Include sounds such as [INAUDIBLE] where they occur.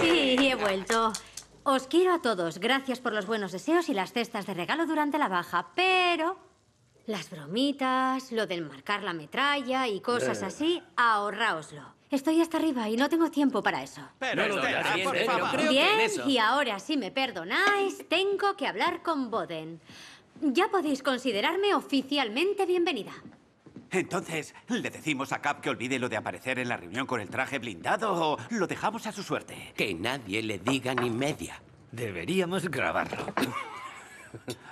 Sí, he vuelto. Os quiero a todos. Gracias por los buenos deseos y las cestas de regalo durante la baja. Pero las bromitas, lo del marcar la metralla y cosas eh. así, ahorráoslo. Estoy hasta arriba y no tengo tiempo para eso. Pero, por favor. Bien, y ahora, si me perdonáis, tengo que hablar con Boden. Ya podéis considerarme oficialmente bienvenida. Entonces, ¿le decimos a Cap que olvide lo de aparecer en la reunión con el traje blindado o lo dejamos a su suerte? Que nadie le diga ni media. Deberíamos grabarlo. [LAUGHS]